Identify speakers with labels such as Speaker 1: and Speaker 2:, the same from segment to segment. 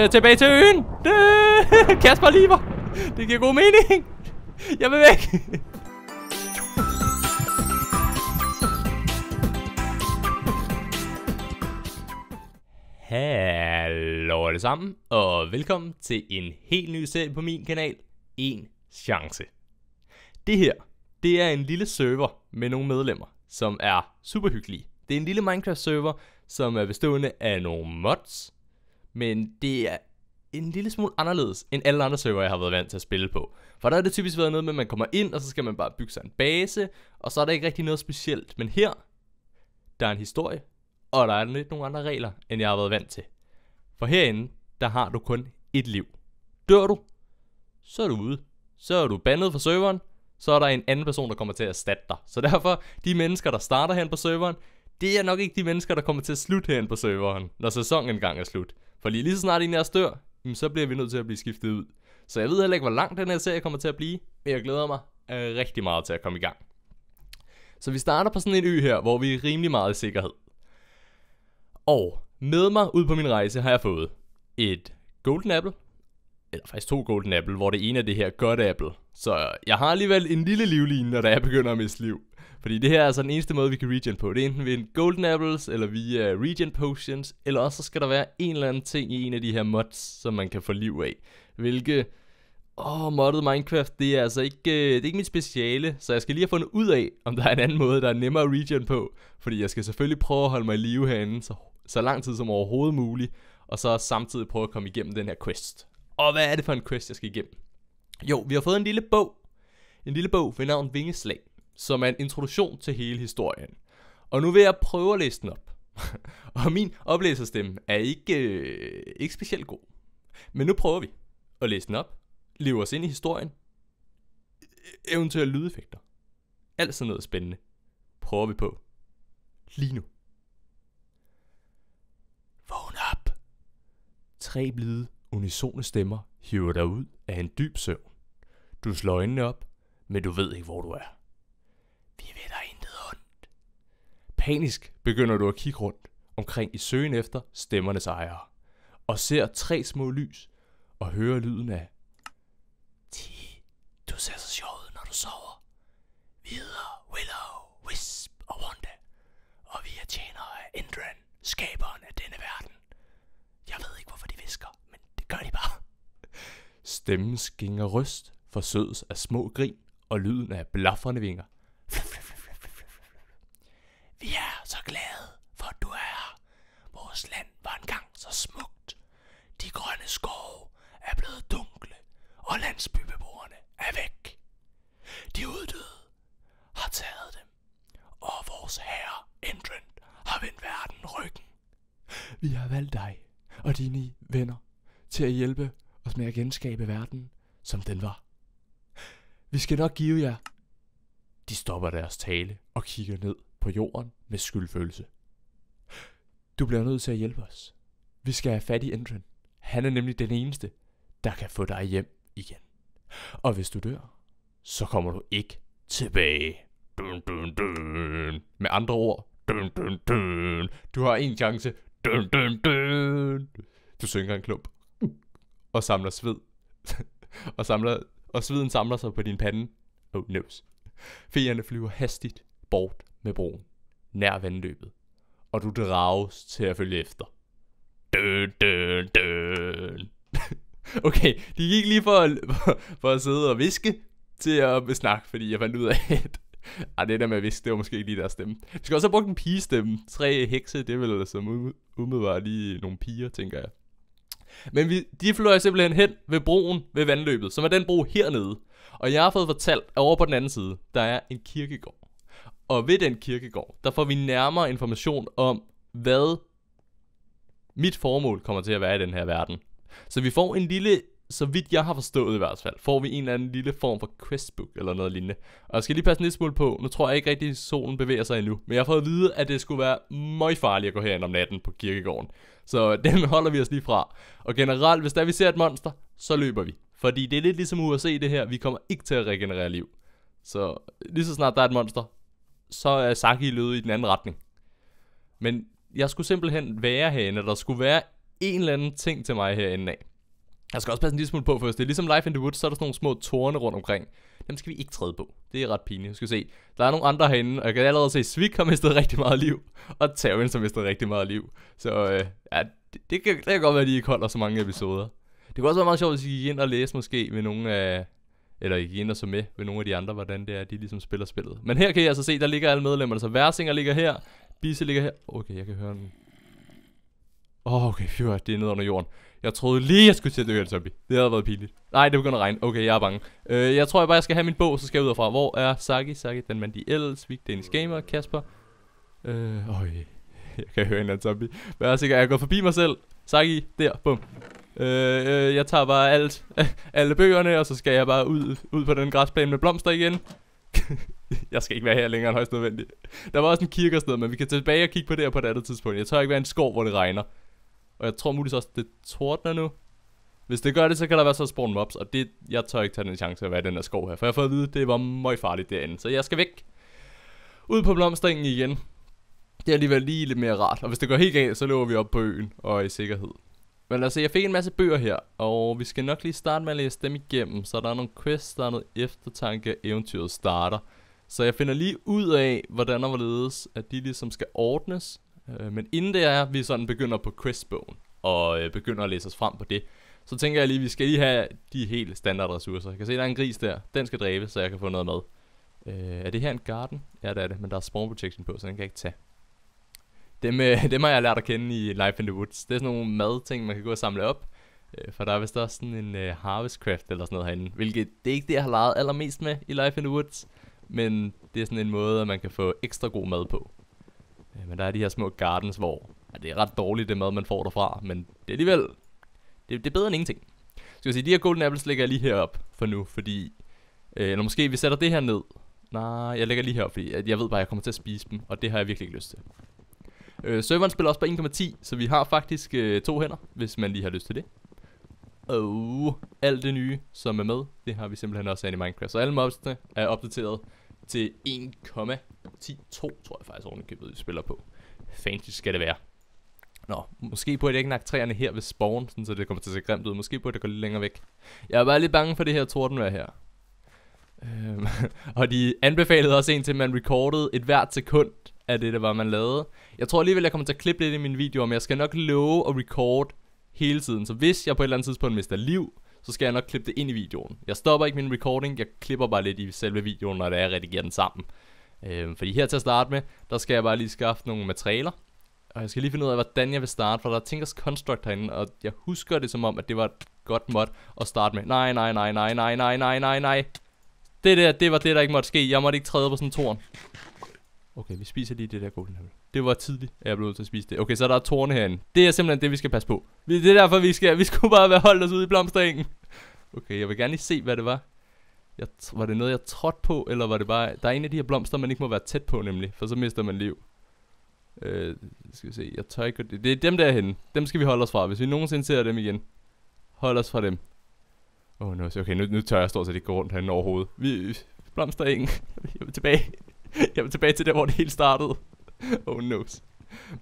Speaker 1: er tilbage til øen. Kasper Liver. Det giver god mening. Jeg vil væk. Hallo alle sammen, og velkommen til en helt ny serie på min kanal, En Chance. Det her, det er en lille server med nogle medlemmer, som er super hyggelige. Det er en lille Minecraft server, som er bestående af nogle mods, men det er en lille smule anderledes end alle andre server, jeg har været vant til at spille på. For der har det typisk været noget med, at man kommer ind, og så skal man bare bygge sig en base, og så er der ikke rigtig noget specielt. Men her, der er en historie, og der er lidt nogle andre regler, end jeg har været vant til. For herinde, der har du kun et liv. Dør du, så er du ude. Så er du bandet fra serveren, så er der en anden person, der kommer til at erstatte dig. Så derfor, de mennesker, der starter hen på serveren, det er nok ikke de mennesker, der kommer til at slutte hen på serveren, når sæsonen engang er slut. Fordi lige så snart en af os dør, så bliver vi nødt til at blive skiftet ud. Så jeg ved heller ikke, hvor lang den her serie kommer til at blive, men jeg glæder mig øh, rigtig meget til at komme i gang. Så vi starter på sådan en ø her, hvor vi er rimelig meget i sikkerhed. Og med mig ud på min rejse har jeg fået et golden apple, eller faktisk to golden apple, hvor det ene er det her godt apple. Så jeg har alligevel en lille livline, når der jeg begynder at miste liv. Fordi det her er altså den eneste måde, vi kan regen på. Det er enten ved en golden apples, eller via regen potions, eller også så skal der være en eller anden ting i en af de her mods, som man kan få liv af. Hvilke... Åh, oh, moddet Minecraft, det er altså ikke, øh, det er ikke mit speciale, så jeg skal lige have fundet ud af, om der er en anden måde, der er nemmere regen på. Fordi jeg skal selvfølgelig prøve at holde mig i live herinde, så, så lang tid som overhovedet muligt, og så samtidig prøve at komme igennem den her quest. Og hvad er det for en quest, jeg skal igennem? Jo, vi har fået en lille bog. En lille bog ved navn Vingeslag som er en introduktion til hele historien. Og nu vil jeg prøve at læse den op. og min oplæserstemme er ikke, øh, ikke specielt god. Men nu prøver vi at læse den op, leve os ind i historien, eventuelle lydeffekter. Alt sådan noget spændende. Prøver vi på. Lige nu. Vågn op! Tre blide, unisone stemmer hiver dig ud af en dyb søvn. Du slår øjnene op, men du ved ikke, hvor du er. Panisk begynder du at kigge rundt omkring i søgen efter stemmernes ejere, og ser tre små lys og hører lyden af Ti, du ser så sjov ud, når du sover. Videre, Willow, Wisp og Wanda, og vi er tjenere af Indran, skaberen af denne verden. Jeg ved ikke, hvorfor de visker, men det gør de bare. Stemmen skinger ryst, forsødes af små grin og lyden af blaffrende vinger. så glade for, at du er her. Vores land var engang så smukt. De grønne skove er blevet dunkle, og landsbybeboerne er væk. De uddøde har taget dem, og vores herre Endrand har vendt verden ryggen. Vi har valgt dig og dine venner til at hjælpe os med at genskabe verden, som den var. Vi skal nok give jer. De stopper deres tale og kigger ned på jorden med skyldfølelse. Du bliver nødt til at hjælpe os. Vi skal have fat i Endren. Han er nemlig den eneste, der kan få dig hjem igen. Og hvis du dør, så kommer du ikke tilbage. Dun, dun, dun. Med andre ord, dun, dun, dun. du har en chance. Dun, dun, dun. Du synker en klump og samler sved. og, samler, og sveden samler sig på din pande. Oh, nose. Feerne flyver hastigt bort med broen nær vandløbet, og du drages til at følge efter. Døn, døn, døn. okay, de gik lige for, at, for, at sidde og viske til at snakke, fordi jeg fandt ud af, at ej, det der med at viske, det var måske ikke lige deres stemme. Vi skal også have brugt en pigestemme. Tre hekse, det er vel som umiddelbart lige nogle piger, tænker jeg. Men vi, de fløj simpelthen hen ved broen ved vandløbet, som er den bro hernede. Og jeg har fået fortalt, at over på den anden side, der er en kirkegård. Og ved den kirkegård, der får vi nærmere information om, hvad mit formål kommer til at være i den her verden. Så vi får en lille, så vidt jeg har forstået i hvert fald, får vi en eller anden lille form for questbook eller noget lignende. Og jeg skal lige passe en lille smule på, nu tror jeg ikke rigtig, at solen bevæger sig endnu, men jeg har fået at vide, at det skulle være meget farligt at gå herind om natten på kirkegården. Så den holder vi os lige fra. Og generelt, hvis der vi ser et monster, så løber vi. Fordi det er lidt ligesom USA det her, vi kommer ikke til at regenerere liv. Så lige så snart der er et monster, så er Saki lød i den anden retning. Men jeg skulle simpelthen være herinde, og der skulle være en eller anden ting til mig herinde af. Jeg skal også passe en lille smule på først. Det er ligesom Life in the Woods, så er der sådan nogle små tårne rundt omkring. Dem skal vi ikke træde på. Det er ret pinligt. Jeg skal se. Der er nogle andre herinde, og jeg kan allerede se, at Svig har mistet rigtig meget liv. Og Tavin har mistet rigtig meget liv. Så øh, ja, det, det, kan, det kan godt være, at de ikke holder så mange episoder. Det kunne også være meget sjovt, hvis I gik ind og læste måske med nogle af, eller I ender så med ved nogle af de andre, hvordan det er, de ligesom spiller spillet. Men her kan I altså se, der ligger alle medlemmerne, så Versinger ligger her, Bisse ligger her. Okay, jeg kan høre den. Åh, oh, okay, fy, det er nede under jorden. Jeg troede lige, jeg skulle til at dø zombie. Det havde været pinligt. Nej, det begynder at regne. Okay, jeg er bange. Øh, jeg tror jeg bare, jeg skal have min bog, så skal jeg ud fra. Hvor er Saki? Saki, den mand, de Elsvig, Dennis Gamer, Kasper. Øh, øj. Jeg kan høre en anden zombie. Vær sikker, jeg går forbi mig selv. Saki, der, bum. Øh, øh, jeg tager bare alt, alle bøgerne, og så skal jeg bare ud, ud på den græsplæne med blomster igen. jeg skal ikke være her længere end højst nødvendigt. Der var også en kirke og sådan men vi kan tilbage og kigge på det her på et andet tidspunkt. Jeg tør ikke være en skov, hvor det regner. Og jeg tror muligvis også, det tordner nu. Hvis det gør det, så kan der være så spawn mobs, og det, jeg tør ikke tage den chance at være i den her skov her. For jeg får at vide, det var meget farligt derinde, så jeg skal væk. Ud på blomstringen igen. Det er alligevel lige lidt mere rart. Og hvis det går helt galt, så løber vi op på øen og er i sikkerhed. Men se, jeg fik en masse bøger her, og vi skal nok lige starte med at læse dem igennem, så der er nogle quests, der er noget eftertanke, eventyret starter. Så jeg finder lige ud af, hvordan og hvorledes, at de ligesom skal ordnes. Øh, men inden det er, vi sådan begynder på questbogen, og øh, begynder at læse os frem på det, så tænker jeg lige, at vi skal lige have de helt standardressourcer. Jeg kan se, der er en gris der. Den skal dræbes, så jeg kan få noget med. Øh, er det her en garden? Ja, det er det, men der er spawn protection på, så den kan jeg ikke tage. Dem, øh, dem har jeg lært at kende i Life in the Woods. Det er sådan nogle madting, man kan gå og samle op. Øh, for der er vist også sådan en øh, Harvestcraft eller sådan noget herinde. Hvilket, det er ikke det, jeg har leget allermest med i Life in the Woods. Men det er sådan en måde, at man kan få ekstra god mad på. Øh, men der er de her små gardens, hvor ja, det er ret dårligt det mad, man får derfra. Men det er alligevel, det, det er bedre end ingenting. Skal jeg sige, de her golden apples lægger jeg lige herop for nu, fordi... Øh, eller måske vi sætter det her ned. Nej, jeg lægger lige herop, fordi jeg ved bare, at jeg kommer til at spise dem, og det har jeg virkelig ikke lyst til. Øh, serveren spiller også på 1,10, så vi har faktisk øh, to hænder, hvis man lige har lyst til det. Og alt det nye, som er med, det har vi simpelthen også i Minecraft. Så alle mobsene er opdateret til 1,102, tror jeg faktisk ordentligt vi spiller på. Fancy skal det være. Nå, måske burde jeg ikke nok træerne her ved spawn, sådan, så det kommer til at se grimt ud. Måske burde det gå lidt længere væk. Jeg er bare lidt bange for det her tordenvær her. Øhm, og de anbefalede også en til, at man recordede et hvert sekund af det, der var, man lavede. Jeg tror alligevel, jeg kommer til at klippe lidt i mine videoer, men jeg skal nok love at record hele tiden. Så hvis jeg på et eller andet tidspunkt mister liv, så skal jeg nok klippe det ind i videoen. Jeg stopper ikke min recording, jeg klipper bare lidt i selve videoen, når jeg redigerer den sammen. Øh, fordi her til at starte med, der skal jeg bare lige skaffe nogle materialer. Og jeg skal lige finde ud af, hvordan jeg vil starte, for der er Tinkers Construct herinde, og jeg husker det som om, at det var et godt mod at starte med. Nej, nej, nej, nej, nej, nej, nej, nej, nej. Det der, det var det, der ikke måtte ske. Jeg måtte ikke træde på sådan en torn. Okay, vi spiser lige det der golden apple. Det var tidligt, at jeg blev nødt til at spise det. Okay, så er der tårne herinde. Det er simpelthen det, vi skal passe på. Vi, det er derfor, vi skal. Vi skulle bare være holdt os ude i blomstringen. Okay, jeg vil gerne lige se, hvad det var. Jeg, var det noget, jeg trådte på, eller var det bare... Der er en af de her blomster, man ikke må være tæt på, nemlig. For så mister man liv. Øh, skal vi se. Jeg tør ikke... Det, det er dem derhen. Dem skal vi holde os fra. Hvis vi nogensinde ser dem igen, hold os fra dem. Åh, oh, no. okay, nu, nu tør jeg stort set ikke gå rundt herinde overhovedet. Vi, blomstringen. jeg vil tilbage. Jamen tilbage til der, hvor det hele startede. oh no.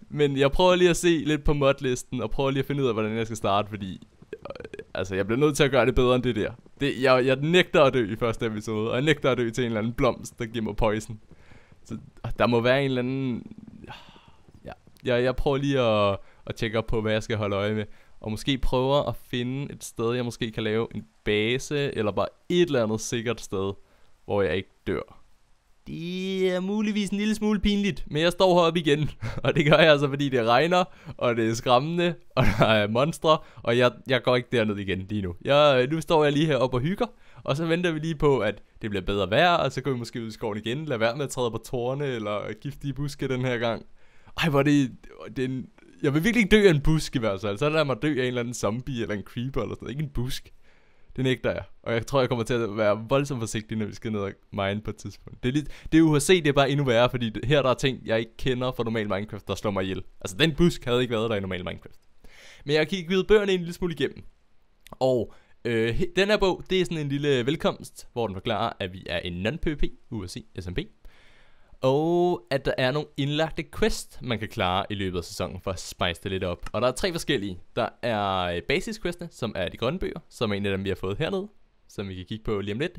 Speaker 1: Men jeg prøver lige at se lidt på modlisten, og prøver lige at finde ud af, hvordan jeg skal starte, fordi... Øh, altså, jeg bliver nødt til at gøre det bedre end det der. Det, jeg, jeg nægter at dø i første episode, og jeg nægter at dø til en eller anden blomst, der giver mig poison. Så der må være en eller anden... Ja, jeg, jeg prøver lige at, at tjekke op på, hvad jeg skal holde øje med. Og måske prøver at finde et sted, jeg måske kan lave en base, eller bare et eller andet sikkert sted, hvor jeg ikke dør. Det er muligvis en lille smule pinligt, men jeg står heroppe igen. Og det gør jeg altså, fordi det regner, og det er skræmmende, og der er monstre, og jeg, jeg går ikke derned igen lige nu. Jeg, øh, nu står jeg lige heroppe og hygger, og så venter vi lige på, at det bliver bedre vejr, og så går vi måske ud i skoven igen. Lad være med at træde på tårne eller giftige buske den her gang. Ej, hvor det... det er en, jeg vil virkelig ikke dø af en busk i hvert fald. Så lad mig dø af en eller anden zombie eller en creeper eller sådan noget. Ikke en busk. Det nægter jeg. Og jeg tror, jeg kommer til at være voldsomt forsigtig, når vi skal ned og mine på et tidspunkt. Det er, lige, det er UHC, det er bare endnu værre, fordi det, her der er ting, jeg ikke kender fra normal Minecraft, der slår mig ihjel. Altså, den busk havde ikke været der i normal Minecraft. Men jeg videre bøgerne en lille smule igennem. Og øh, den her bog, det er sådan en lille velkomst, hvor den forklarer, at vi er en non-PvP, UHC, SMP, og at der er nogle indlagte quest, man kan klare i løbet af sæsonen for at spice det lidt op. Og der er tre forskellige. Der er øh, basisquestene, som er de grønne bøger, som er en af dem, vi har fået hernede, som vi kan kigge på lige om lidt.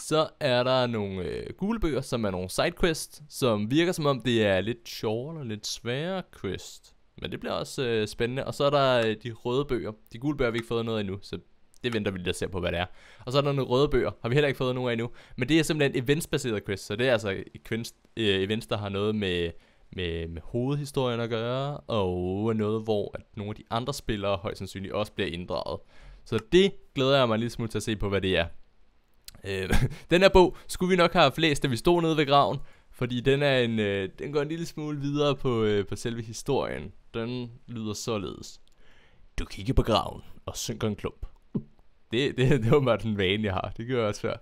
Speaker 1: Så er der nogle øh, gule bøger, som er nogle sidequest, som virker som om det er lidt sjovere og lidt sværere quest. Men det bliver også øh, spændende. Og så er der øh, de røde bøger. De gule bøger har vi ikke fået noget endnu, så det venter vi lige at se på, hvad det er. Og så er der nogle røde bøger, har vi heller ikke fået nogen af endnu. Men det er simpelthen eventsbaseret quiz, så det er altså quiz, øh, events, der har noget med, med, med hovedhistorien at gøre, og noget, hvor at nogle af de andre spillere højst sandsynligt også bliver inddraget. Så det glæder jeg mig lidt smule til at se på, hvad det er. Øh, den her bog skulle vi nok have læst, da vi stod nede ved graven, fordi den, er en, øh, den går en lille smule videre på, øh, på selve historien. Den lyder således. Du kigger på graven og synker en klump det, det, det var bare den vane, jeg har. Det gør jeg også før.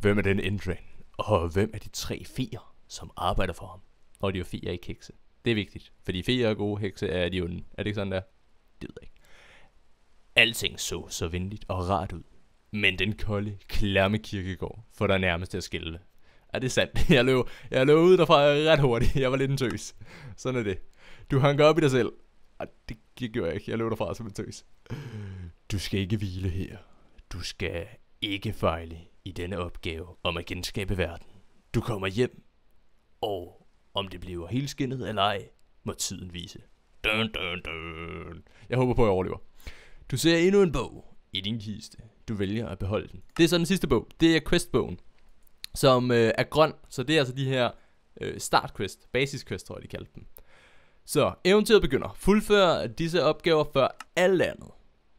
Speaker 1: Hvem er den indre? Og hvem er de tre fire, som arbejder for ham? Og de er jo fire, ikke hekse. Det er vigtigt, fordi fire er gode, hekse er de onde. Er det ikke sådan, der? Det ved jeg ikke. Alting så så venligt og rart ud. Men den kolde, klamme kirkegård får der nærmest til at skille. Er det sandt? Jeg løb, jeg løb ud derfra ret hurtigt. Jeg var lidt en tøs. Sådan er det. Du hang op i dig selv. Og det, det gjorde jeg ikke. Jeg løb derfra som en tøs. Du skal ikke hvile her. Du skal ikke fejle i denne opgave om at genskabe verden. Du kommer hjem, og om det bliver helskindet eller ej, må tiden vise. Dun, dun, dun. Jeg håber på, at jeg overlever. Du ser endnu en bog i din kiste. Du vælger at beholde den. Det er så den sidste bog. Det er questbogen, som øh, er grøn. Så det er altså de her øh, startquest, basisquest tror jeg de kaldte dem. Så eventyret begynder. Fuldfør disse opgaver før alt andet.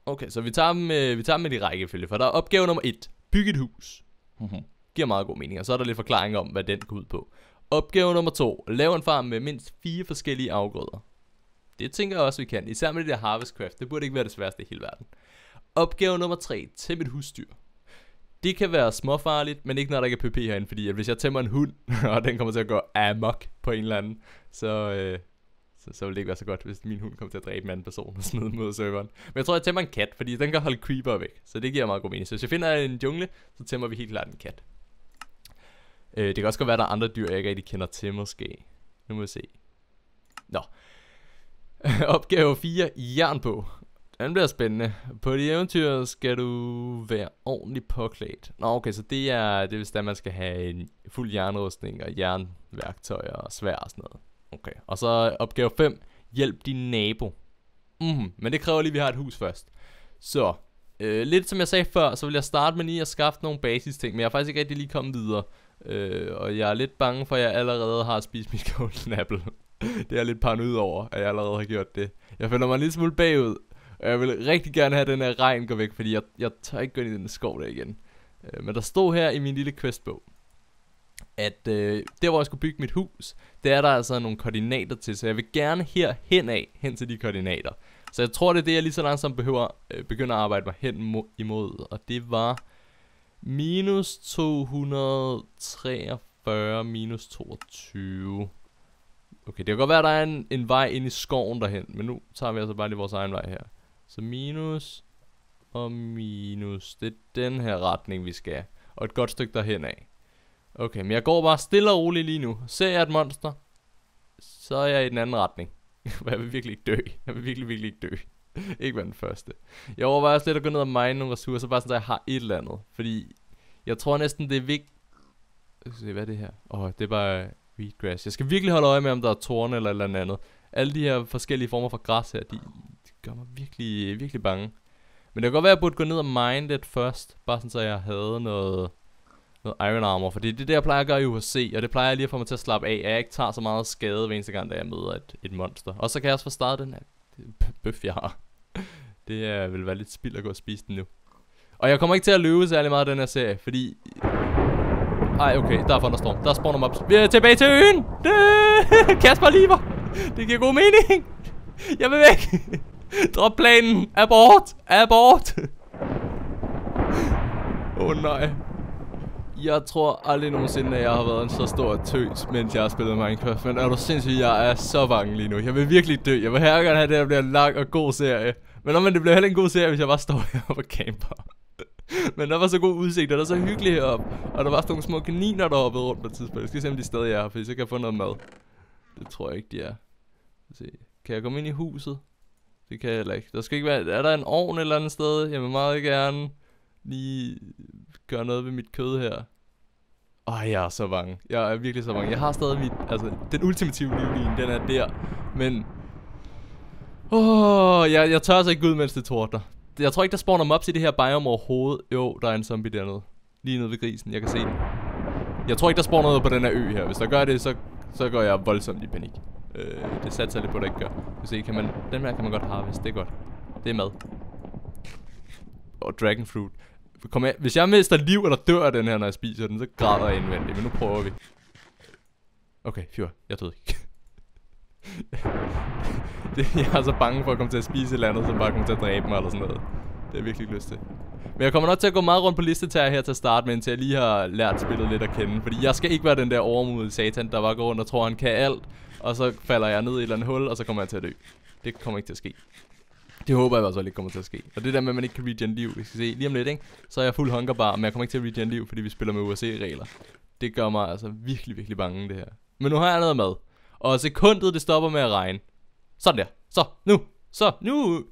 Speaker 1: Okay, så vi tager dem, øh, vi tager dem med i rækkefølge, for der er opgave nummer 1. Byg et hus. Mm-hmm. Giver meget god mening, og så er der lidt forklaring om, hvad den går ud på. Opgave nummer 2. Lav en farm med mindst fire forskellige afgrøder. Det tænker jeg også, vi kan. Især med det der Harvestcraft. Det burde ikke være det sværeste i hele verden. Opgave nummer 3. Tæm et husdyr. Det kan være småfarligt, men ikke når der ikke er PP herinde, fordi at hvis jeg tæmmer en hund, og den kommer til at gå amok på en eller anden, så, øh, så, så ville det ikke være så godt, hvis min hund kom til at dræbe en anden person og smide mod serveren. Men jeg tror, jeg tæmmer en kat, fordi den kan holde creeper væk. Så det giver meget god mening. Så hvis jeg finder en jungle, så tæmmer vi helt klart en kat. Øh, det kan også godt være, at der er andre dyr, jeg ikke rigtig kender til måske. Nu må vi se. Nå. Opgave 4. Jern på. Den bliver spændende. På de eventyr skal du være ordentligt påklædt. Nå, okay, så det er, det er vist, at man skal have en fuld jernrustning og jernværktøjer og svær og sådan noget. Okay. Og så opgave 5. Hjælp din nabo. Mm, men det kræver lige, at vi har et hus først. Så, øh, lidt som jeg sagde før, så vil jeg starte med lige at skaffe nogle basis ting, men jeg er faktisk ikke rigtig lige kommet videre. Øh, og jeg er lidt bange for, at jeg allerede har spist min golden apple. det er jeg lidt paranoid over, at jeg allerede har gjort det. Jeg føler mig en lille smule bagud, og jeg vil rigtig gerne have, at den her regn går væk, fordi jeg, jeg tør ikke gå ind i den skov der igen. Øh, men der stod her i min lille questbog, at øh, der, hvor jeg skulle bygge mit hus, der er der altså nogle koordinater til, så jeg vil gerne her hen af, hen til de koordinater. Så jeg tror, det er det, jeg lige så langsomt behøver øh, begynde at arbejde mig hen imod, og det var minus 243 minus 22. Okay, det kan godt være, at der er en, en vej ind i skoven derhen, men nu tager vi altså bare lige vores egen vej her. Så minus og minus, det er den her retning, vi skal. Og et godt stykke derhen af. Okay, men jeg går bare stille og roligt lige nu. Ser jeg et monster, så er jeg i den anden retning. For jeg vil virkelig ikke dø. Jeg vil virkelig, virkelig ikke dø. ikke være den første. Jeg overvejer også lidt at gå ned og mine nogle ressourcer, bare sådan, at jeg har et eller andet. Fordi jeg tror næsten, det er vigtigt... se, hvad er det her? Åh, oh, det er bare wheatgrass. Jeg skal virkelig holde øje med, om der er tårne eller et eller andet. Alle de her forskellige former for græs her, de, de gør mig virkelig, virkelig bange. Men det kan godt være, at jeg burde gå ned og mine lidt først. Bare sådan, så jeg havde noget noget Iron Armor, fordi det er det, jeg plejer at gøre i UFC, og det plejer jeg lige at få mig til at slappe af, at jeg ikke tager så meget skade hver eneste gang, da jeg møder et, et monster. Og så kan jeg også få startet den her bøf, jeg har. Det uh, vil være lidt spild at gå og spise den nu. Og jeg kommer ikke til at løbe særlig meget af den her serie, fordi... Ej, okay, der er Thunderstorm. Der spawner mobs. Vi er tilbage til øen! Kasper lever! Det giver god mening! Jeg vil væk! Drop planen! Abort! Abort! Åh oh, nej. Jeg tror aldrig nogensinde, at jeg har været en så stor tøs, mens jeg har spillet Minecraft. Men er du sindssygt, jeg er så bange lige nu. Jeg vil virkelig dø. Jeg vil her gerne have, at det her bliver en lang og god serie. Men om det bliver heller en god serie, hvis jeg bare står her på camper. Men der var så god udsigt, og der var så hyggeligt heroppe. Og der var sådan nogle små kaniner, der hoppede rundt på et tidspunkt. Jeg skal se, om de stadig er her, for så kan jeg få noget mad. Det tror jeg ikke, de er. Se. Kan jeg komme ind i huset? Det kan jeg heller ikke. Der skal ikke være... Er der en ovn et eller andet sted? Jeg vil meget gerne lige gøre noget ved mit kød her. Åh, oh, jeg er så bange. Jeg er virkelig så bange. Jeg har stadig mit, altså, den ultimative livlin, den er der. Men, åh, oh, jeg, jeg tør altså ikke ud, mens det torter. Jeg tror ikke, der spawner mobs i det her biome overhovedet. Jo, der er en zombie dernede. Lige nede ved grisen, jeg kan se den. Jeg tror ikke, der spawner noget på den her ø her. Hvis der gør det, så, så går jeg voldsomt i panik. Øh, det satser jeg lidt på, at det ikke gør. Hvis ikke, kan man, den her kan man godt harvest. Det er godt. Det er mad. Og dragon fruit. Kom af. Hvis jeg mister liv eller dør af den her, når jeg spiser den, så græder jeg indvendigt. Men nu prøver vi. Okay, fyr. Jeg døde ikke. jeg er så bange for at komme til at spise et eller andet, så bare komme til at dræbe mig eller sådan noget. Det er virkelig lyst til. Men jeg kommer nok til at gå meget rundt på listetager her til at starte med, indtil jeg lige har lært spillet lidt at kende. Fordi jeg skal ikke være den der overmodige satan, der bare går rundt og tror, han kan alt. Og så falder jeg ned i et eller andet hul, og så kommer jeg til at dø. Det kommer ikke til at ske. Det håber jeg i hvert fald altså ikke kommer til at ske. Og det der med, at man ikke kan regen liv, vi skal se lige om lidt, ikke? Så er jeg fuld hunkerbar, men jeg kommer ikke til at regen liv, fordi vi spiller med USA-regler. Det gør mig altså virkelig, virkelig bange, det her. Men nu har jeg noget mad. Og sekundet, det stopper med at regne. Sådan der. Så, nu. Så, nu.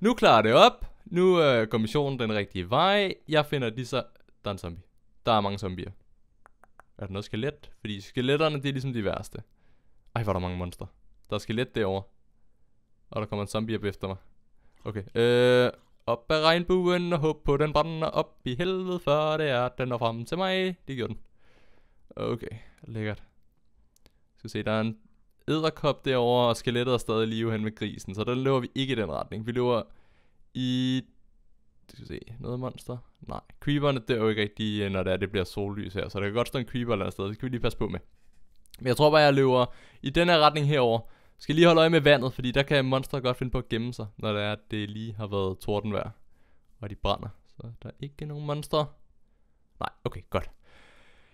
Speaker 1: Nu klarer det op. Nu er øh, kommissionen den rigtige vej. Jeg finder lige så... Der er en zombie. Der er mange zombier. Er der noget skelet? Fordi skeletterne, det er ligesom de værste. Ej, hvor er der mange monster. Der er skelet derovre. Og der kommer en zombie op efter mig. Okay. Øh, op ad regnbuen og håb på, den brænder op i helvede, før det er, den når frem til mig. Det gjorde den. Okay, lækkert. Skal se, der er en æderkop derovre, og skelettet er stadig live hen med grisen, så der løber vi ikke i den retning. Vi løber i... Skal se, noget monster? Nej, creeperne dør jo ikke rigtig, øh, når det, er, det bliver sollys her, så der kan godt stå en creeper eller andet sted, det skal vi lige passe på med. Men jeg tror bare, jeg løber i den her retning herover, skal lige holde øje med vandet, fordi der kan monstre godt finde på at gemme sig, når det er, at det lige har været tordenvejr, og de brænder. Så der er ikke nogen monstre. Nej, okay, godt.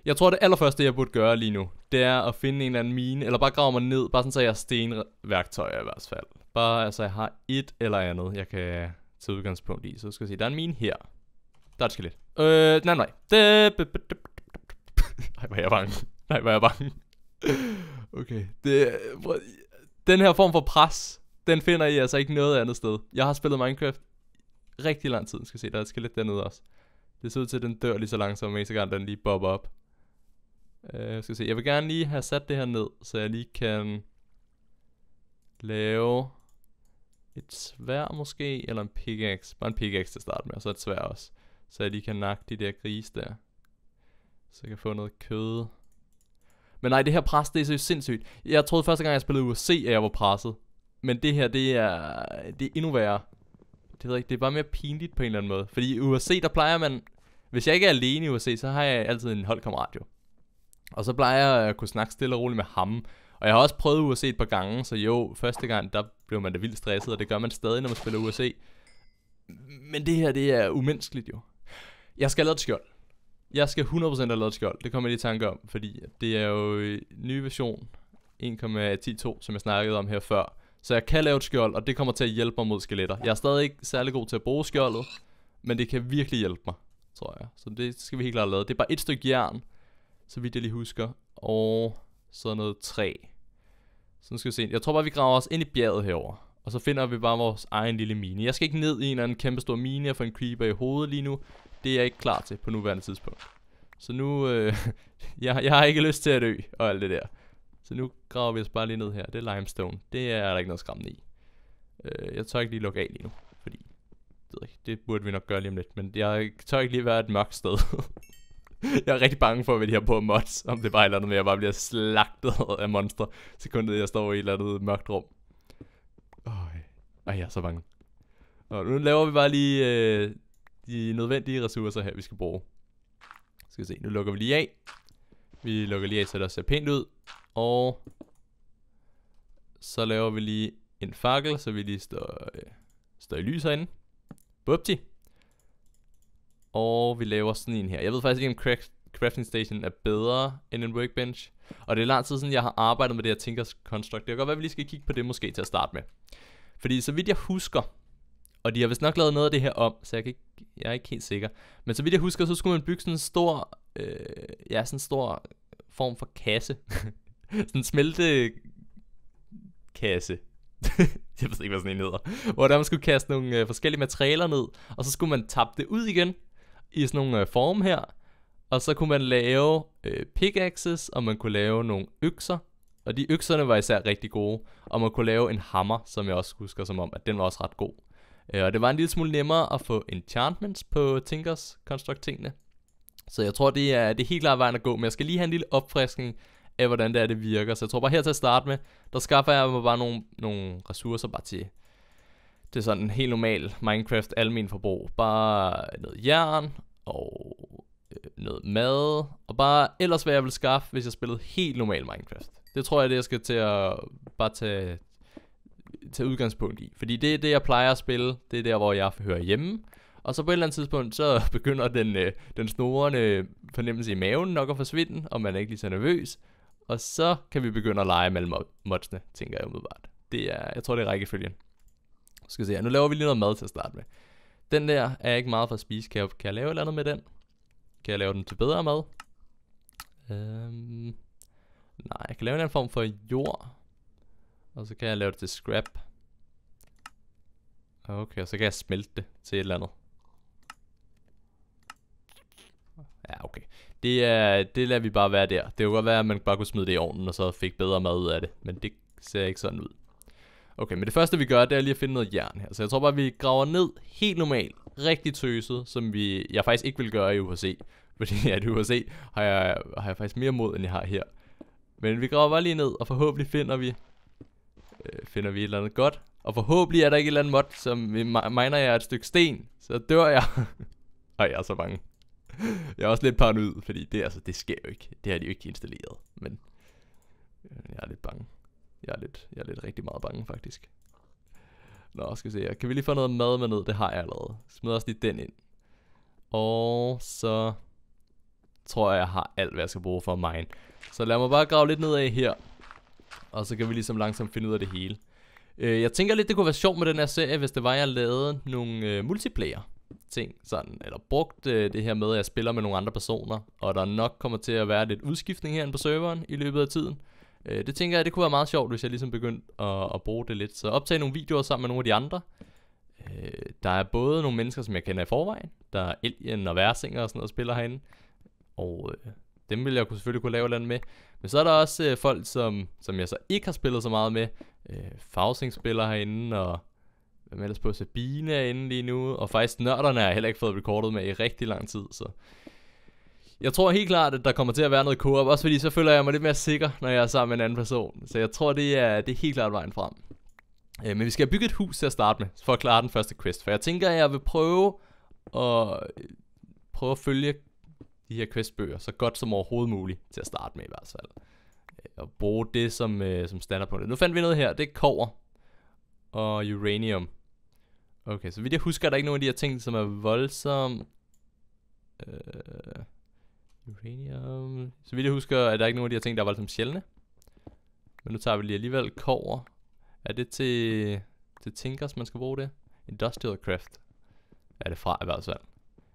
Speaker 1: Jeg tror, det allerførste, jeg burde gøre lige nu, det er at finde en eller anden mine, eller bare grave mig ned, bare sådan, så jeg har stenværktøj i hvert fald. Bare, altså, jeg har et eller andet, jeg kan tage udgangspunkt i. Så skal jeg se, der er en mine her. Der er et skelet. Øh, nej, nej. Nej, hvor er jeg bange. Nej, hvor er jeg bange. Okay, det den her form for pres, den finder I altså ikke noget andet sted. Jeg har spillet Minecraft rigtig lang tid, skal se, der er et skelet dernede også. Det ser ud til, at den dør lige så langsomt, men så den lige bobber op. Uh, skal se. Jeg vil gerne lige have sat det her ned, så jeg lige kan lave et svær måske, eller en pickaxe. Bare en pickaxe til at starte med, og så et svær også. Så jeg lige kan nakke de der grise der. Så jeg kan få noget kød. Men nej, det her pres, det er så sindssygt. Jeg troede første gang, jeg spillede UFC, at jeg var presset. Men det her, det er, det er endnu værre. Det ved ikke, det er bare mere pinligt på en eller anden måde. Fordi i UFC, der plejer man... Hvis jeg ikke er alene i UFC, så har jeg altid en holdkammerat jo. Og så plejer jeg at kunne snakke stille og roligt med ham. Og jeg har også prøvet UFC et par gange, så jo, første gang, der blev man da vildt stresset, og det gør man stadig, når man spiller UFC. Men det her, det er umenneskeligt jo. Jeg skal have lavet et skjold. Jeg skal 100% have lavet et skjold. Det kommer jeg lige i tanke om, fordi det er jo øh, ny version 1.10.2, som jeg snakkede om her før. Så jeg kan lave et skjold, og det kommer til at hjælpe mig mod skeletter. Jeg er stadig ikke særlig god til at bruge skjoldet, men det kan virkelig hjælpe mig, tror jeg. Så det skal vi helt klart lave. Det er bare et stykke jern, så vidt jeg lige husker, og så noget træ. Så nu skal vi se. Jeg tror bare, vi graver os ind i bjerget herover. Og så finder vi bare vores egen lille mine. Jeg skal ikke ned i en eller anden kæmpe stor mine og få en creeper i hovedet lige nu det er jeg ikke klar til på nuværende tidspunkt. Så nu, øh, jeg, jeg har ikke lyst til at dø og alt det der. Så nu graver vi os bare lige ned her. Det er limestone. Det er der ikke noget skræmmende i. Øh, jeg tør ikke lige lukke af lige nu, fordi det, ikke, det burde vi nok gøre lige om lidt. Men jeg tør ikke lige være et mørkt sted. jeg er rigtig bange for, hvad de her på mods, om det bare er eller andet med, at jeg bare bliver slagtet af monstre, sekundet jeg står i et eller andet mørkt rum. Øj, øh, jeg er så bange. Nå, nu laver vi bare lige øh, de nødvendige ressourcer her, vi skal bruge. Skal vi se, nu lukker vi lige af. Vi lukker lige af, så det ser pænt ud. Og så laver vi lige en fakkel, så vi lige står, øh, står i lys herinde. Bupti. Og vi laver sådan en her. Jeg ved faktisk ikke, om crafting station er bedre end en workbench. Og det er lang tid siden, jeg har arbejdet med det her Tinkers Construct. Det kan godt være, at vi lige skal kigge på det måske til at starte med. Fordi så vidt jeg husker, og de har vist nok lavet noget af det her om, så jeg, kan ikke, jeg er ikke helt sikker. Men så vidt jeg husker, så skulle man bygge sådan en stor, øh, ja, sådan en stor form for kasse. sådan en smelte kasse. jeg ved ikke, hvad sådan en hedder. Hvor der man skulle kaste nogle øh, forskellige materialer ned, og så skulle man tappe det ud igen i sådan nogle øh, form her. Og så kunne man lave øh, pickaxes, og man kunne lave nogle økser. Og de økserne var især rigtig gode. Og man kunne lave en hammer, som jeg også husker som om, at den var også ret god. Øh, og det var en lille smule nemmere at få enchantments på Tinkers konstruktingene. Så jeg tror, det er, det helt klart vejen at gå, men jeg skal lige have en lille opfriskning af, hvordan det er, det virker. Så jeg tror bare her til at starte med, der skaffer jeg mig bare nogle, nogle ressourcer bare til, det er sådan en helt normal Minecraft almen forbrug. Bare noget jern og øh, noget mad, og bare ellers hvad jeg vil skaffe, hvis jeg spillede helt normal Minecraft. Det tror jeg, det jeg skal til at bare tage, tage udgangspunkt i. Fordi det er det, jeg plejer at spille. Det er der, hvor jeg hører hjemme. Og så på et eller andet tidspunkt, så begynder den, øh, den snorende fornemmelse i maven nok at forsvinde, og man er ikke lige så nervøs. Og så kan vi begynde at lege mellem modsene, tænker jeg umiddelbart. Det er, jeg tror, det er rækkefølgen. Så skal se her. Nu laver vi lige noget mad til at starte med. Den der er ikke meget for at spise. Kan jeg, kan jeg lave et eller andet med den? Kan jeg lave den til bedre mad? Øhm, nej, jeg kan lave en anden form for jord. Og så kan jeg lave det til scrap. Okay, og så kan jeg smelte det til et eller andet. Ja, okay. Det, er, det lader vi bare være der. Det kunne godt være, at man bare kunne smide det i ovnen, og så fik bedre mad ud af det. Men det ser ikke sådan ud. Okay, men det første vi gør, det er lige at finde noget jern her. Så jeg tror bare, vi graver ned helt normalt. Rigtig tøset, som vi, jeg faktisk ikke vil gøre i UHC. Fordi at i UHC har jeg, har jeg faktisk mere mod, end jeg har her. Men vi graver bare lige ned, og forhåbentlig finder vi øh, finder vi et eller andet godt. Og forhåbentlig er der ikke et eller andet mod, som miner jeg et stykke sten, så dør jeg. og jeg er så bange. Jeg er også lidt paranoid, fordi det, altså, det sker jo ikke. Det har de jo ikke installeret, men øh, jeg er lidt bange. Jeg er lidt, jeg er lidt rigtig meget bange, faktisk. Nå, skal vi se Kan vi lige få noget mad med ned? Det har jeg allerede. Smid også lige den ind. Og så tror jeg, jeg har alt, hvad jeg skal bruge for mine. Så lad mig bare grave lidt ned af her. Og så kan vi ligesom langsomt finde ud af det hele. Øh, jeg tænker lidt, det kunne være sjovt med den her serie, hvis det var, jeg lavede nogle øh, multiplayer ting, sådan, eller brugt øh, det her med, at jeg spiller med nogle andre personer, og der nok kommer til at være lidt udskiftning her på serveren i løbet af tiden. Øh, det tænker jeg, det kunne være meget sjovt, hvis jeg ligesom begyndte at, at bruge det lidt. Så optage nogle videoer sammen med nogle af de andre. Øh, der er både nogle mennesker, som jeg kender i forvejen, der er Elgen og Versinger og sådan noget, der spiller herinde. Og øh, dem vil jeg selvfølgelig kunne lave noget med. Men så er der også øh, folk, som, som jeg så ikke har spillet så meget med. Øh, Fausing spiller herinde, og med ellers på? Sabine er inde lige nu, og faktisk nørderne har jeg heller ikke fået rekordet med i rigtig lang tid, så... Jeg tror helt klart, at der kommer til at være noget co-op, også fordi så føler jeg mig lidt mere sikker, når jeg er sammen med en anden person. Så jeg tror, det er, det er helt klart vejen frem. Øh, men vi skal bygge et hus til at starte med, for at klare den første quest. For jeg tænker, at jeg vil prøve at, øh, prøve at følge de her questbøger så godt som overhovedet muligt, til at starte med i hvert fald. Øh, og bruge det som, øh, som standardpunkt. Nu fandt vi noget her, det er kover og uranium. Okay, så vidt jeg husker, er der ikke nogen af de her ting, som er voldsomt... Øh, uranium... Så vidt jeg husker, er der ikke nogen af de her ting, der er voldsomt sjældne. Men nu tager vi lige alligevel kover. Er det til, til Tinkers, man skal bruge det? Industrial Craft er det fra i hvert fald.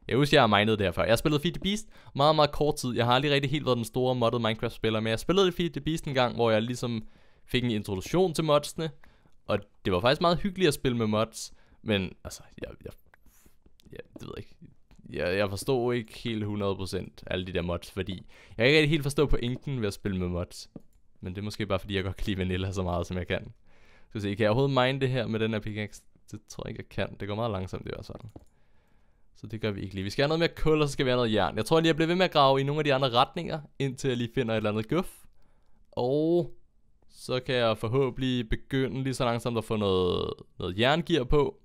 Speaker 1: Jeg husker, jeg har minet det her før. Jeg har spillet Feed the Beast meget, meget kort tid. Jeg har aldrig rigtig helt været den store modded Minecraft-spiller, men jeg spillede Feed the Beast en gang, hvor jeg ligesom fik en introduktion til modsene. Og det var faktisk meget hyggeligt at spille med mods, men altså, jeg, jeg, jeg det ved ikke. Jeg, jeg forstod ikke helt 100% alle de der mods, fordi jeg kan ikke helt forstå på ingen ved at spille med mods. Men det er måske bare fordi, jeg godt kan lide vanilla så meget, som jeg kan. Så se, kan jeg overhovedet mine det her med den her pickaxe? Det tror jeg ikke, jeg kan. Det går meget langsomt i hvert fald. Så det gør vi ikke lige. Vi skal have noget mere kul, og så skal vi have noget jern. Jeg tror lige, jeg bliver ved med at grave i nogle af de andre retninger, indtil jeg lige finder et eller andet guf. Og så kan jeg forhåbentlig begynde lige så langsomt at få noget, noget jerngear på.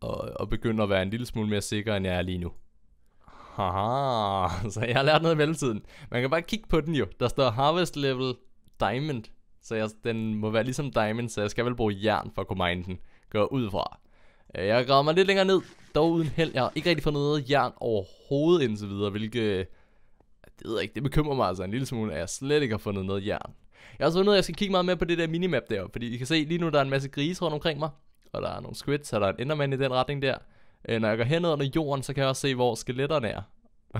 Speaker 1: Og, og begynde at være en lille smule mere sikker, end jeg er lige nu. Haha, så jeg har lært noget i mellemtiden. Man kan bare kigge på den jo. Der står Harvest Level Diamond. Så jeg, den må være ligesom Diamond, så jeg skal vel bruge jern for at kunne mine den. Gå ud fra. Øh, jeg graver mig lidt længere ned, dog uden held. Jeg har ikke rigtig fundet noget jern overhovedet indtil videre, hvilket... Øh, det ved jeg ikke, det bekymrer mig altså en lille smule, at jeg slet ikke har fundet noget jern. Jeg har også fundet, at jeg skal kigge meget mere på det der minimap deroppe, fordi I kan se, lige nu der er en masse grise rundt omkring mig, og der er nogle squids, og der er en enderman i den retning der. Øh, når jeg går hen under jorden, så kan jeg også se, hvor skeletterne er.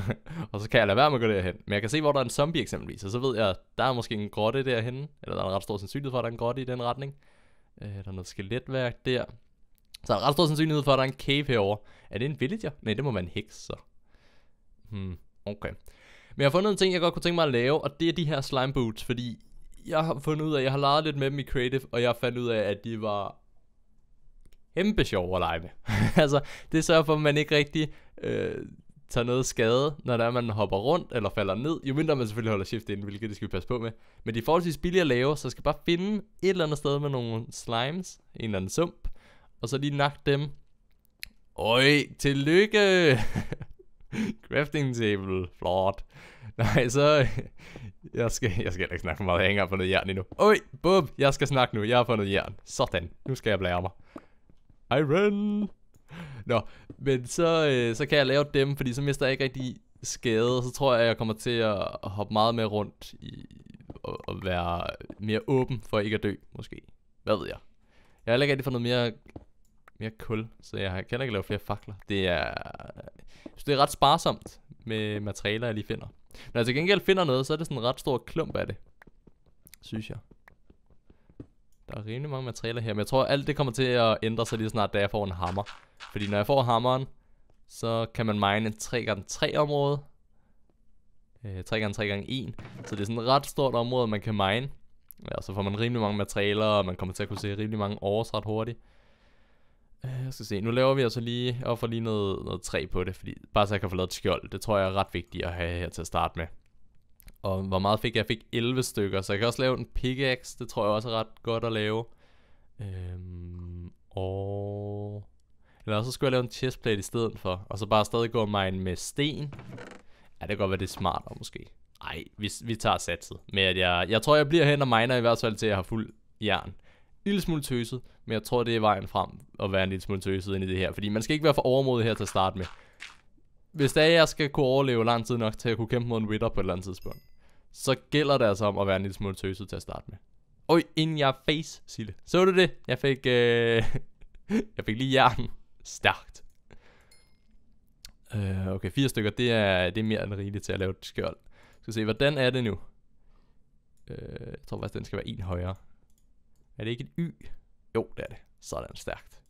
Speaker 1: og så kan jeg lade være med at gå derhen. Men jeg kan se, hvor der er en zombie eksempelvis, og så ved jeg, der er måske en grotte derhen, eller der er en ret stor sandsynlighed for, at der er en grotte i den retning. Øh, der er noget skeletværk der. Så der er ret stor sandsynlighed for, at der er en cave herover. Er det en villager? Nej, det må man heks, så. Hmm, okay. Men jeg har fundet en ting, jeg godt kunne tænke mig at lave, og det er de her slime boots, fordi jeg har fundet ud af, at jeg har leget lidt med dem i Creative, og jeg fandt ud af, at de var kæmpe sjov at lege med. altså, det sørger for, at man ikke rigtig øh, tager noget skade, når der er, man hopper rundt eller falder ned. Jo mindre man selvfølgelig holder shift inden, hvilket det skal vi passe på med. Men de er forholdsvis billige at lave, så jeg skal bare finde et eller andet sted med nogle slimes, en eller anden sump, og så lige nakke dem. Øj, tillykke! Crafting table, flot. Nej, så... Jeg skal, jeg skal ikke snakke for meget. Jeg hænger på noget jern endnu. Oj, bum, jeg skal snakke nu. Jeg har fundet jern. Sådan, nu skal jeg blære mig. Iron! Nå, men så, øh, så kan jeg lave dem, fordi så mister jeg ikke rigtig skade, så tror jeg, at jeg kommer til at hoppe meget mere rundt i, og, og være mere åben for ikke at dø, måske. Hvad ved jeg? Jeg har heller ikke rigtig fundet mere mere kul, så jeg kan ikke lave flere fakler. Det er, så det er ret sparsomt med materialer, jeg lige finder. Når jeg til gengæld finder noget, så er det sådan en ret stor klump af det. Synes jeg. Der er rimelig mange materialer her, men jeg tror, at alt det kommer til at ændre sig lige snart, da jeg får en hammer. Fordi når jeg får hammeren, så kan man mine et 3x3 område. 3x3x1. Øh, så det er sådan et ret stort område, man kan mine. Ja, så får man rimelig mange materialer, og man kommer til at kunne se rimelig mange års ret hurtigt. Jeg skal se, nu laver vi altså lige, og får lige noget, noget træ på det, fordi bare så jeg kan få lavet et skjold, det tror jeg er ret vigtigt at have her til at starte med. Og hvor meget fik jeg? Jeg fik 11 stykker, så jeg kan også lave en pickaxe, det tror jeg også er ret godt at lave. Øhm, og... Eller så skulle jeg lave en chestplate i stedet for, og så bare stadig gå og mine med sten. Ja, det kan godt være, det er smartere måske. Ej, vi, vi tager satset med, at jeg, jeg tror, jeg bliver hen og miner i hvert fald til, at jeg har fuld jern lille smule tøset, men jeg tror, det er vejen frem at være en lille smule tøset ind i det her. Fordi man skal ikke være for overmodig her til at starte med. Hvis det er, jeg skal kunne overleve lang tid nok til at kunne kæmpe mod en Ritter på et eller andet tidspunkt, så gælder det altså om at være en lille smule tøset til at starte med. Oj, inden jeg face, Sille. Så du det? Jeg fik, øh... jeg fik lige hjernen. Stærkt. Øh, okay, fire stykker, det er, det er mere end rigeligt til at lave et skjold. Skal se, hvordan er det nu? Øh, jeg tror faktisk, den skal være en højere. Er det ikke et Y? Jo, det er det. Sådan stærkt.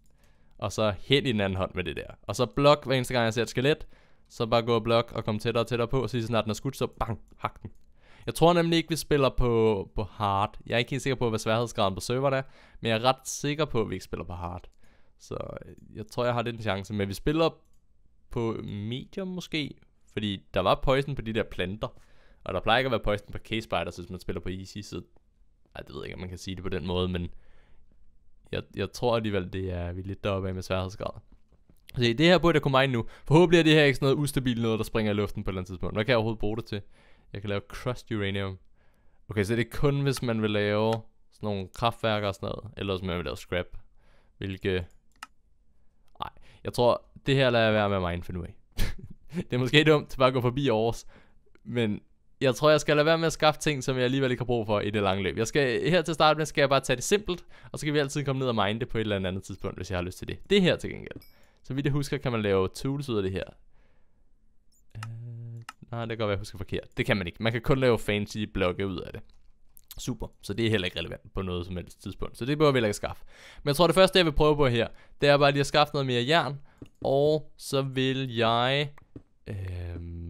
Speaker 1: Og så helt i den anden hånd med det der. Og så blok hver eneste gang, jeg ser et skelet. Så bare gå og blok og komme tættere og tættere på. Og så snart den er skudt, så bang, hak den. Jeg tror nemlig ikke, vi spiller på, på hard. Jeg er ikke helt sikker på, hvad sværhedsgraden på server er. Men jeg er ret sikker på, at vi ikke spiller på hard. Så øh, jeg tror, jeg har den chance. Men vi spiller på medium måske. Fordi der var poison på de der planter. Og der plejer ikke at være poison på case spiders, hvis man spiller på easy. Så ej, det ved jeg ikke, om man kan sige det på den måde, men jeg, jeg tror alligevel, det er, vi er lidt deroppe af med sværhedsgrad. Se, det her burde jeg kunne mine nu. Forhåbentlig er det her ikke sådan noget ustabilt noget, der springer i luften på et eller andet tidspunkt. Hvad kan jeg overhovedet bruge det til? Jeg kan lave crushed uranium. Okay, så det er kun, hvis man vil lave sådan nogle kraftværker og sådan noget. Eller hvis man vil lave scrap. Hvilke... Nej, jeg tror, det her lader jeg være med mine for nu af. det er måske dumt, bare at gå forbi års. Men jeg tror, jeg skal lade være med at skaffe ting, som jeg alligevel ikke har brug for i det lange løb. Jeg skal, her til starte med skal jeg bare tage det simpelt, og så kan vi altid komme ned og mine det på et eller andet tidspunkt, hvis jeg har lyst til det. Det her til gengæld. Så vidt jeg husker, kan man lave tools ud af det her. Uh, nej, det kan godt være, jeg husker forkert. Det kan man ikke. Man kan kun lave fancy blokke ud af det. Super. Så det er heller ikke relevant på noget som helst tidspunkt. Så det behøver vi heller ikke skaffe. Men jeg tror, det første, jeg vil prøve på her, det er bare lige at skaffe noget mere jern. Og så vil jeg... Øhm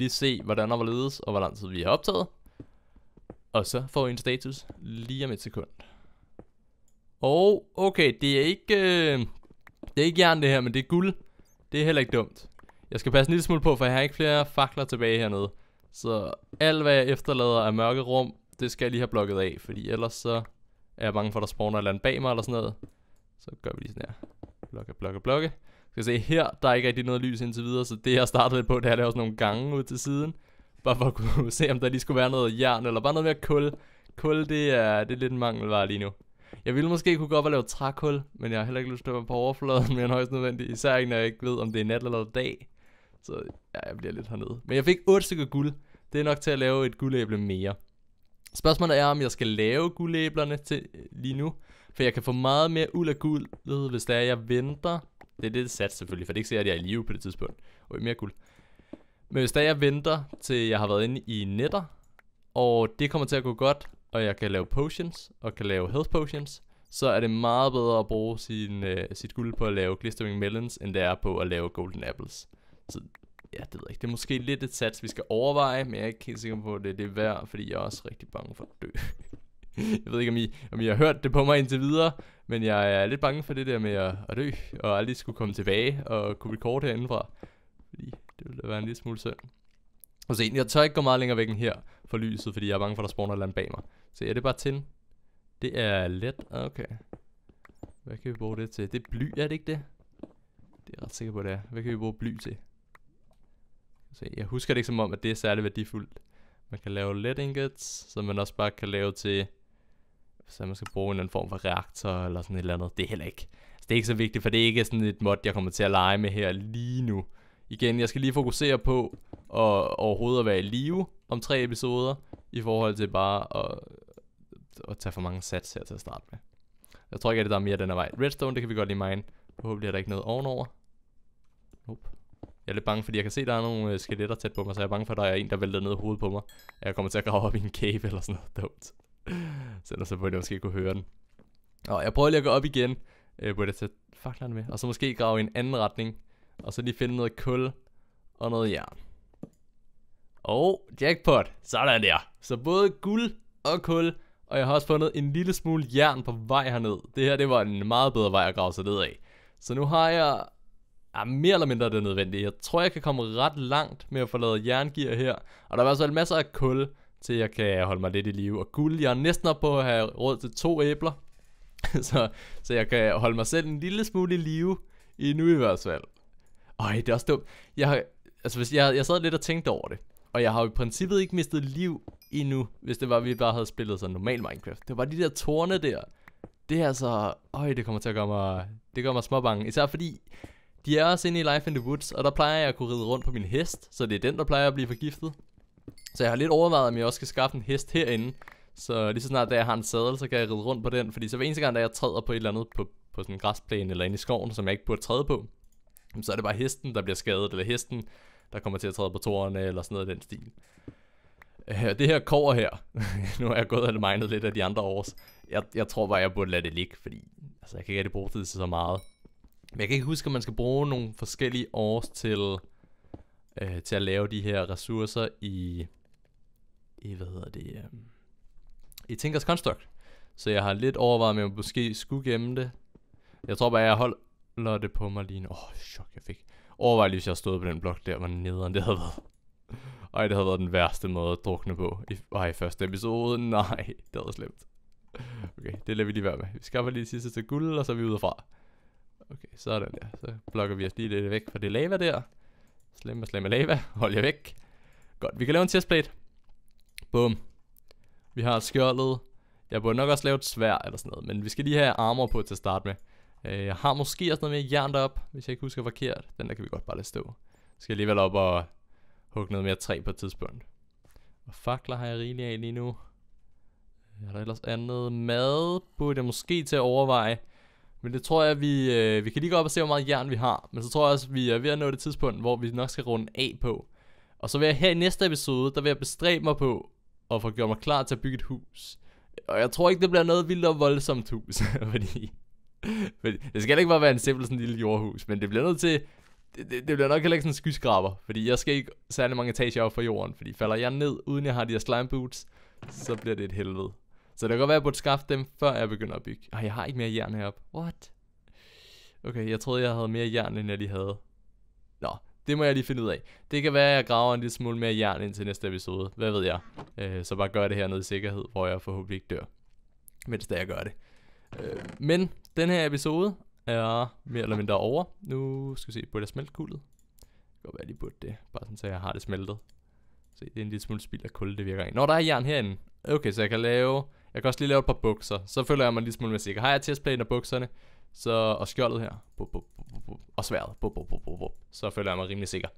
Speaker 1: lige se, hvordan var ledes, og hvor lang tid vi har optaget. Og så får vi en status lige om et sekund. Og okay, det er ikke, øh, det er ikke jern det her, men det er guld. Det er heller ikke dumt. Jeg skal passe en lille smule på, for jeg har ikke flere fakler tilbage hernede. Så alt hvad jeg efterlader af mørke rum, det skal jeg lige have blokket af, fordi ellers så er jeg bange for, at der spawner et eller andet bag mig eller sådan noget. Så gør vi lige sådan her. Blokke, blokke, blokke. Skal se, her, der er ikke rigtig noget lys indtil videre, så det jeg startede på, det er at lave sådan nogle gange ud til siden. Bare for at kunne se, om der lige skulle være noget jern, eller bare noget mere kul. Kul, det er, det er lidt en mangelvare lige nu. Jeg ville måske kunne gå op og lave trækul, men jeg har heller ikke lyst til at være på overfladen mere end højst nødvendigt. Især ikke, når jeg ikke ved, om det er nat eller dag. Så ja, jeg bliver lidt hernede. Men jeg fik 8 stykker guld. Det er nok til at lave et guldæble mere. Spørgsmålet er, om jeg skal lave guldæblerne til lige nu. For jeg kan få meget mere uld af guld, hvis det er, jeg venter det er det sats selvfølgelig, for det er ikke sikkert, at jeg er i live på det tidspunkt. Og er mere guld. Men hvis da jeg venter til jeg har været inde i netter, og det kommer til at gå godt, og jeg kan lave potions, og kan lave health potions, så er det meget bedre at bruge sin, øh, sit guld på at lave glistering melons, end det er på at lave golden apples. Så ja, det ved jeg ikke. Det er måske lidt et sats, vi skal overveje, men jeg er ikke helt sikker på, at det, det er værd, fordi jeg er også rigtig bange for at dø. jeg ved ikke, om I, om I har hørt det på mig indtil videre, men jeg er lidt bange for det der med at, at dø, og aldrig skulle komme tilbage og kunne rekorde herindefra. Fordi det ville være en lille smule synd. Og egentlig, jeg tør ikke gå meget længere væk end her for lyset, fordi jeg er bange for, at der spawner et bag mig. Så ja, det er bare tin. Det er let. Okay. Hvad kan vi bruge det til? Det er bly, er det ikke det? Det er jeg ret sikker på, det er. Hvad kan vi bruge bly til? Så jeg husker det ikke som om, at det er særlig værdifuldt. Man kan lave let ingots, som man også bare kan lave til så man skal bruge en eller anden form for reaktor eller sådan et eller andet. Det er heller ikke. Altså, det er ikke så vigtigt, for det er ikke sådan et mod, jeg kommer til at lege med her lige nu. Igen, jeg skal lige fokusere på at overhovedet at være i live om tre episoder, i forhold til bare at, at tage for mange sats her til at starte med. Jeg tror ikke, at det der er mere den her vej. Redstone, det kan vi godt lige mine. Forhåbentlig er der ikke noget ovenover. Nope. Jeg er lidt bange, fordi jeg kan se, at der er nogle øh, skeletter tæt på mig, så jeg er bange for, at der er en, der vælter ned i hovedet på mig. Jeg kommer til at grave op i en cave eller sådan noget dumt. Selvom så burde jeg måske kunne høre den. Og jeg prøver lige at gå op igen. Øh, burde jeg tage faklerne med? Og så måske grave i en anden retning. Og så lige finde noget kul og noget jern. Og oh, jackpot. Sådan der. Så både guld og kul. Og jeg har også fundet en lille smule jern på vej herned. Det her, det var en meget bedre vej at grave sig ned af. Så nu har jeg Ja, mere eller mindre det nødvendige. Jeg tror, jeg kan komme ret langt med at få lavet jerngear her. Og der er i en masse masser af kul, til jeg kan holde mig lidt i live. Og guld, jeg er næsten op på at have råd til to æbler, så, så jeg kan holde mig selv en lille smule i live, i hvert fald. Øj, det er også dumt. Jeg, har, altså, hvis jeg, jeg sad lidt og tænkte over det, og jeg har jo i princippet ikke mistet liv endnu, hvis det var, at vi bare havde spillet sådan normal Minecraft. Det var de der tårne der. Det er altså... Øj, det kommer til at gøre mig... Det gør mig småbange. Især fordi, de er også inde i Life in the Woods, og der plejer jeg at kunne ride rundt på min hest, så det er den, der plejer at blive forgiftet. Så jeg har lidt overvejet, om jeg også skal skaffe en hest herinde. Så lige så snart, da jeg har en sadel, så kan jeg ride rundt på den. Fordi så hver eneste gang, da jeg træder på et eller andet på, på sådan en græsplæne eller inde i skoven, som jeg ikke burde træde på, så er det bare hesten, der bliver skadet, eller hesten, der kommer til at træde på tårerne, eller sådan noget af den stil. Øh, det her kår her, nu har jeg gået og mindet lidt af de andre års, jeg, jeg tror bare, jeg burde lade det ligge, fordi altså, jeg kan ikke rigtig bruge det til så meget. Men jeg kan ikke huske, om man skal bruge nogle forskellige års til øh, til at lave de her ressourcer i, i hvad hedder det, øh, i Tinkers Construct. Så jeg har lidt overvejet, om jeg måske skulle gemme det. Jeg tror bare, jeg holder det på mig lige nu. Åh, oh, chok, jeg fik. Overvej lige, hvis jeg stod på den blok der, hvor nederen det havde været. Ej, det havde været den værste måde at drukne på. I, ej, første episode. Nej, det var slemt. Okay, det lader vi lige være med. Vi skaffer lige det sidste til guld, og så er vi ude fra. Okay, sådan der. Så blokker vi os lige lidt væk fra det lava der. Slemme, slemme lava. Hold jer væk. Godt, vi kan lave en testplate. Bum. Vi har skjoldet. Jeg burde nok også lave et svær eller sådan noget, men vi skal lige have armor på til at starte med. Øh, jeg har måske også noget mere jern derop, hvis jeg ikke husker forkert. Den der kan vi godt bare lade stå. skal alligevel op og hugge noget mere træ på et tidspunkt. Og fakler har jeg rigeligt af lige nu. Er der ellers andet mad? Burde jeg måske til at overveje. Men det tror jeg, vi, øh, vi kan lige gå op og se, hvor meget jern vi har. Men så tror jeg også, vi er ved at nå det tidspunkt, hvor vi nok skal runde af på. Og så vil jeg her i næste episode, der vil jeg bestræbe mig på at få gjort mig klar til at bygge et hus. Og jeg tror ikke, det bliver noget vildt og voldsomt hus, fordi, fordi... Det skal ikke bare være en simpel sådan en lille jordhus, men det bliver nødt til... Det, det, det bliver nok heller ikke sådan en skyskraber, fordi jeg skal ikke særlig mange etager op fra jorden, fordi falder jeg ned, uden jeg har de her slime boots, så bliver det et helvede. Så det kan godt være, at jeg burde skaffe dem, før jeg begynder at bygge. Ah, jeg har ikke mere jern heroppe. What? Okay, jeg troede, jeg havde mere jern, end jeg lige havde. Nå, det må jeg lige finde ud af. Det kan være, at jeg graver en lille smule mere jern ind til næste episode. Hvad ved jeg? Øh, så bare gør det her ned i sikkerhed, hvor jeg forhåbentlig ikke dør. Mens da jeg gør det. Øh, men den her episode er mere eller mindre over. Nu skal vi se, burde jeg smelte kuldet? Det kan godt være, jeg lige burde det. Bare sådan, så jeg har det smeltet. Se, det er en lille smule spild af kul, det virker ikke. Nå, der er jern herinde. Okay, så jeg kan lave jeg kan også lige lave et par bukser. Så føler jeg mig lidt smule mere sikker. Har jeg testplanen af bukserne, så, og skjoldet her, bup, bup, bup, bup, og sværet, bup, bup, bup, bup, bup, så føler jeg mig rimelig sikker.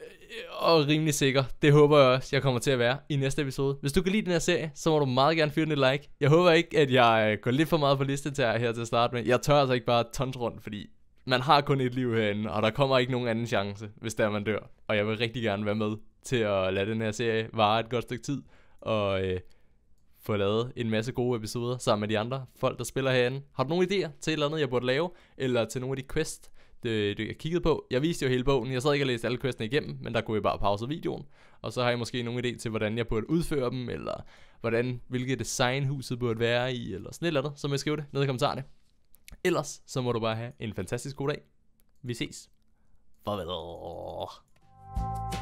Speaker 1: Øh, og rimelig sikker. Det håber jeg også, jeg kommer til at være i næste episode. Hvis du kan lide den her serie, så må du meget gerne fyre den et like. Jeg håber ikke, at jeg øh, går lidt for meget på liste til her til at starte med. Jeg tør altså ikke bare tons rundt, fordi man har kun et liv herinde, og der kommer ikke nogen anden chance, hvis der man dør. Og jeg vil rigtig gerne være med til at lade den her serie vare et godt stykke tid og øh, få lavet en masse gode episoder sammen med de andre folk, der spiller herinde. Har du nogle idéer til et eller andet, jeg burde lave, eller til nogle af de quests, det, det, jeg kiggede på. Jeg viste jo hele bogen. Jeg sad ikke og læste alle questene igennem, men der kunne jeg bare pause videoen. Og så har jeg måske nogle idéer til, hvordan jeg burde udføre dem, eller hvordan, hvilket design huset burde være i, eller sådan et eller andet. Så må jeg skrive det ned i kommentarerne. Ellers så må du bare have en fantastisk god dag. Vi ses. Farvel.